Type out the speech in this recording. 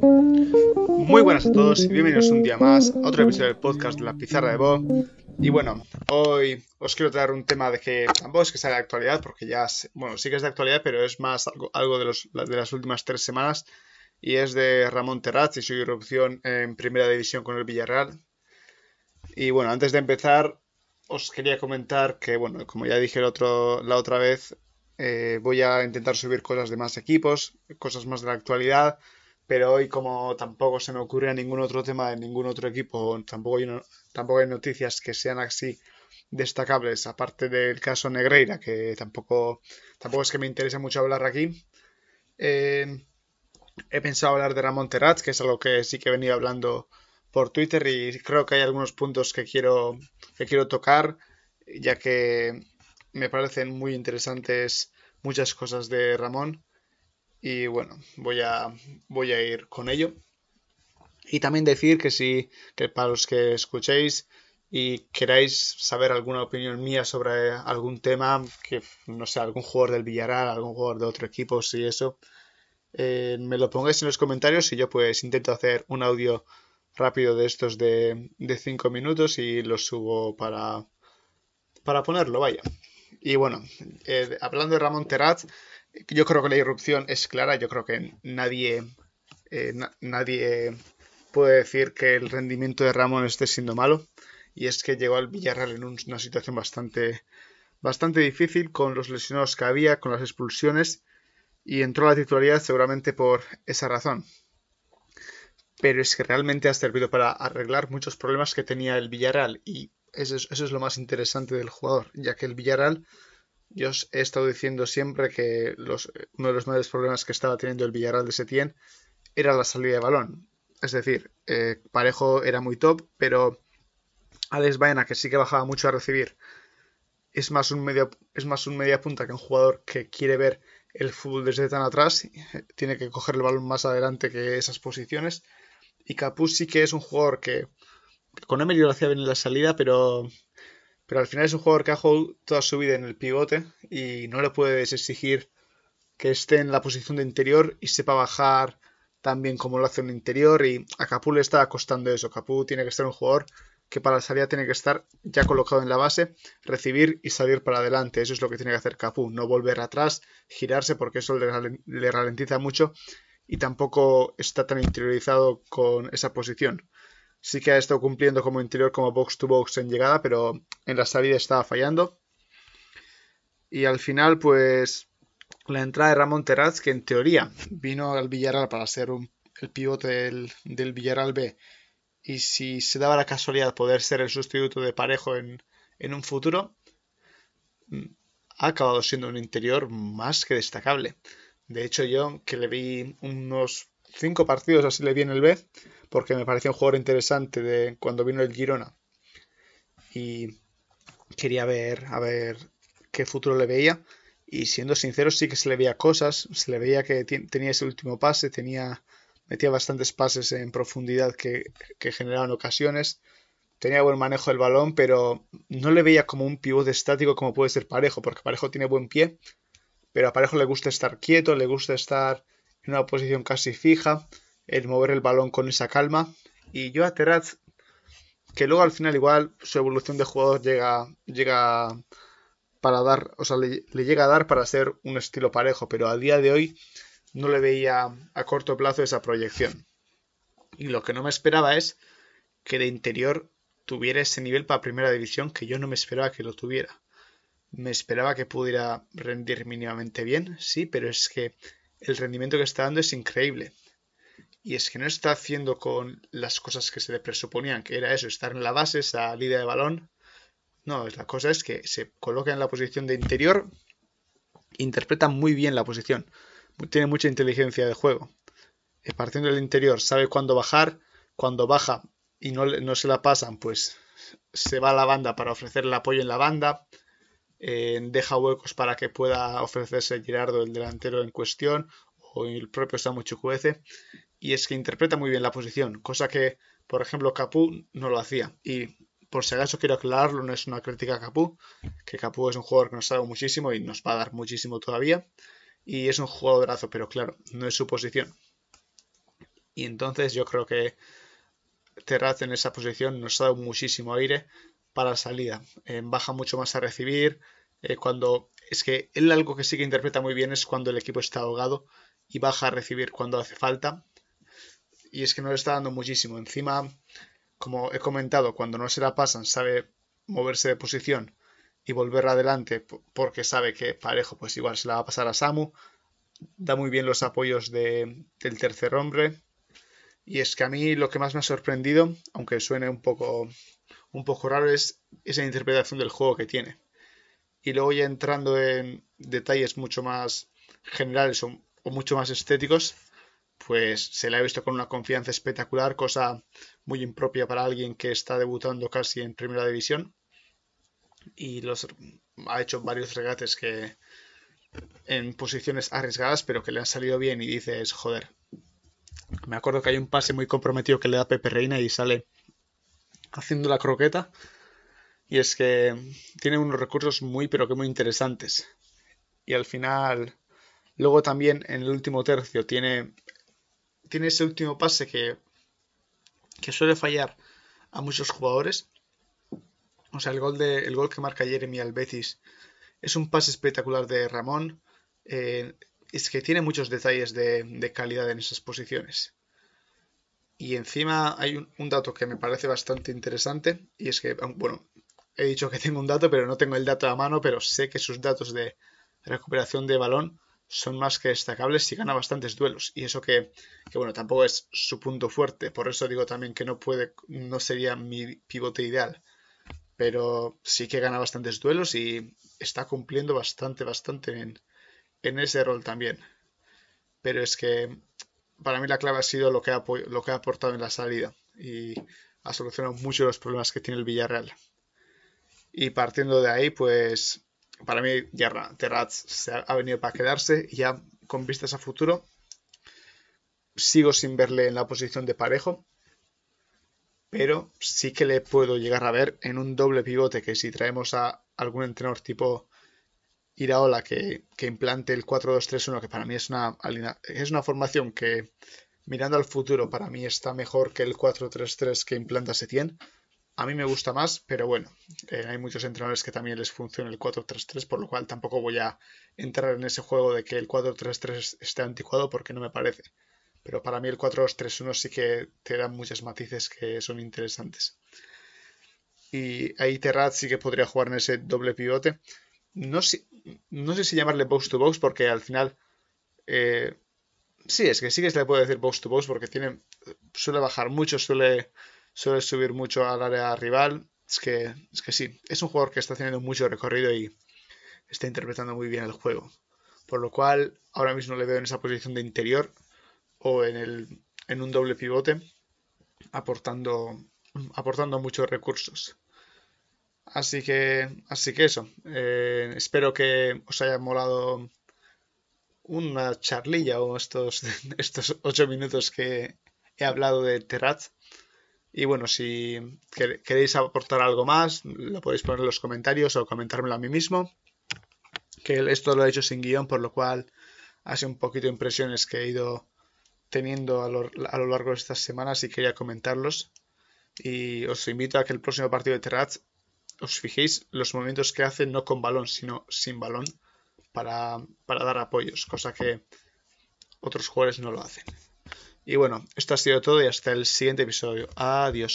Muy buenas a todos y bienvenidos un día más a otro episodio del podcast de La Pizarra de Bob. Y bueno, hoy os quiero traer un tema de que ambos es que sea de actualidad, porque ya, bueno, sí que es de actualidad, pero es más algo, de, de las últimas tres semanas, y es de Ramón Terraz y su irrupción en primera división con el Villarreal. Y bueno, antes de empezar, os quería comentar que, bueno, como ya dije el otro, la otra vez, eh, voy a intentar subir cosas de más equipos, cosas más de la actualidad pero hoy como tampoco se me ocurre ningún otro tema de ningún otro equipo, tampoco hay, noticias que sean así destacables, aparte del caso Negreira, que tampoco, tampoco es que me interese mucho hablar aquí. Eh, he pensado hablar de Ramón Terraz, que es algo que sí que he venido hablando por Twitter y creo que hay algunos puntos que quiero, que quiero tocar, ya que me parecen muy interesantes muchas cosas de Ramón. Y bueno, voy a, voy a ir con ello. Y también decir que sí, que para los que escuchéis y queráis saber alguna opinión mía sobre algún tema, que no sé, algún jugador del Villarreal, algún jugador de otro equipo, si eso, eh, me lo pongáis en los comentarios y yo pues intento hacer un audio rápido de estos de cinco minutos y los subo para, para ponerlo, vaya. Y bueno, eh, hablando de Ramón Teraz yo creo que la irrupción es clara, yo creo que nadie, eh, nadie puede decir que el rendimiento de Ramón esté siendo malo. Y es que llegó al Villarreal en una situación bastante, bastante difícil con los lesionados que había, con las expulsiones, y entró a la titularidad seguramente por esa razón. Pero es que realmente ha servido para arreglar muchos problemas que tenía el Villarreal, y eso es, eso es lo más interesante del jugador, ya que el Villarreal yo os he estado diciendo siempre que uno de los mayores problemas que estaba teniendo el Villarreal de Setién era la salida de balón. Es decir, eh, Parejo era muy top, pero Alex Baena, que sí que bajaba mucho a recibir, es más un medio, es más un media punta que un jugador que quiere ver el fútbol desde tan atrás, tiene que coger el balón más adelante que esas posiciones. Y Capuz sí que es un jugador que con Emery lo hacía bien en la salida, pero pero al final es un jugador que ha jugado toda su vida en el pivote y no le puedes exigir que esté en la posición de interior y sepa bajar tan bien como lo hace un interior. Y a Capú le está costando eso. Capú tiene que ser un jugador que para la salida tiene que estar ya colocado en la base, recibir y salir para adelante. Eso es lo que tiene que hacer Capú, no volver atrás, girarse, porque eso le ralentiza mucho y tampoco está tan interiorizado con esa posición. Sí que ha estado cumpliendo como interior, como box to box en llegada, pero en la salida estaba fallando. Y al final, pues la entrada de Ramón Terraz, que en teoría vino al Villaral para ser el pivote del, del, B, y si se daba la casualidad de poder ser el sustituto de Parejo en, en un futuro, mm, ha acabado siendo un interior más que destacable. De hecho, yo que le vi unos cinco partidos así le viene el B porque me parecía un jugador interesante de cuando vino el Girona. Y quería ver, a ver qué futuro le veía. Y siendo sincero, sí que se le veía cosas. Se le veía que tenía ese último pase, tenía, metía bastantes pases en profundidad que, que generaban ocasiones. Tenía buen manejo del balón, pero no le veía como un pivote estático como puede ser Parejo, porque Parejo tiene buen pie, pero a Parejo le gusta estar quieto, le gusta estar en una posición casi fija, el mover el balón con esa calma. Y yo a Teraz, que luego al final igual su evolución de jugador llega, llega para dar, o sea, le, le llega a dar para ser un estilo parejo, pero a día de hoy no le veía a corto plazo esa proyección. Y lo que no me esperaba es que de interior tuviera ese nivel para primera división que yo no me esperaba que lo tuviera. Me esperaba que pudiera rendir mínimamente bien, sí, pero es que el rendimiento que está dando es increíble. Y es que no está haciendo con las cosas que se le presuponían, que era eso, estar en la base, esa línea de balón. No, la cosa es que se coloca en la posición de interior, interpreta muy bien la posición, tiene mucha inteligencia de juego. Partiendo del interior, sabe cuándo bajar, cuando baja y no, no se la pasan, pues se va a la banda para ofrecer el apoyo en la banda deja huecos para que pueda ofrecerse Gerardo, el delantero en cuestión, o el propio Samu Chukwueze, y es que interpreta muy bien la posición, cosa que, por ejemplo, Capú no lo hacía. Y por si acaso quiero aclararlo, no es una crítica a Capú, que Capú es un jugador que nos ha dado muchísimo y nos va a dar muchísimo todavía, y es un brazo, pero claro, no es su posición. Y entonces yo creo que Terraz en esa posición nos ha dado muchísimo aire, para la salida. Eh, baja mucho más a recibir. Eh, cuando es que él algo que sí que interpreta muy bien es cuando el equipo está ahogado y baja a recibir cuando hace falta. Y es que no le está dando muchísimo. Encima, como he comentado, cuando no se la pasan, sabe moverse de posición y volver adelante porque sabe que parejo, pues igual se la va a pasar a Samu. Da muy bien los apoyos de, del tercer hombre. Y es que a mí lo que más me ha sorprendido, aunque suene un poco un poco raro es esa interpretación del juego que tiene. Y luego ya entrando en detalles mucho más generales o, mucho más estéticos, pues se la ha visto con una confianza espectacular, cosa muy impropia para alguien que está debutando casi en primera división. Y los, ha hecho varios regates que en posiciones arriesgadas, pero que le han salido bien y dices, joder. Me acuerdo que hay un pase muy comprometido que le da Pepe Reina y sale haciendo la croqueta. Y es que tiene unos recursos muy, pero que muy interesantes. Y al final, luego también en el último tercio tiene, tiene ese último pase que, que suele fallar a muchos jugadores. O sea, el gol, de, el gol que marca Jeremy Albetis es un pase espectacular de Ramón. Eh, es que tiene muchos detalles de calidad en esas posiciones. Y encima hay un, dato que me parece bastante interesante y es que, bueno, he dicho que tengo un dato, pero no tengo el dato a mano, pero sé que sus datos de recuperación de balón son más que destacables si gana bastantes duelos. Y eso que, que bueno, tampoco es su punto fuerte. Por eso digo también que no puede, no sería mi pivote ideal. Pero sí que gana bastantes duelos y está cumpliendo bastante, bastante en ese rol también. Pero es que para mí la clave ha sido lo que ha, lo que ha aportado en la salida y ha solucionado muchos de los problemas que tiene el Villarreal. Y partiendo de ahí, pues para mí ya Terraz se ha, venido para quedarse ya con vistas a futuro sigo sin verle en la posición de parejo, pero sí que le puedo llegar a ver en un doble pivote que si traemos a algún entrenador tipo Iraola que, que implante el 4-2-3-1, que para mí es una, es una formación que, mirando al futuro, para mí está mejor que el 4-3-3 que implanta Setién. A mí me gusta más, pero bueno, eh, hay muchos entrenadores que también les funciona el 4-3-3, por lo cual tampoco voy a entrar en ese juego de que el 4-3-3 esté anticuado porque no me parece. Pero para mí el 4-2-3-1 sí que te da muchos matices que son interesantes. Y ahí Terrat sí que podría jugar en ese doble pivote no sé, no sé si llamarle box to box porque al final eh, sí, es que sí que se le puede decir box to box porque tiene, suele bajar mucho, suele, suele subir mucho al área rival. Es que, es que sí, es un jugador que está teniendo mucho recorrido y está interpretando muy bien el juego. Por lo cual, ahora mismo le veo en esa posición de interior o en, el, en un doble pivote, aportando, aportando muchos recursos. Así que, así que eso. Eh, espero que os haya molado una charlilla o estos, estos ocho minutos que he hablado de Terrat. Y bueno, si queréis aportar algo más, lo podéis poner en los comentarios o comentármelo a mí mismo. Que esto lo he hecho sin guión, por lo cual hace un poquito impresiones que he ido teniendo a lo, a lo largo de estas semanas y quería comentarlos. Y os invito a que el próximo partido de Terrat os fijéis los movimientos que hace no con balón, sino sin balón para, para dar apoyos, cosa que otros jugadores no lo hacen. Y bueno, esto ha sido todo y hasta el siguiente episodio. Adiós.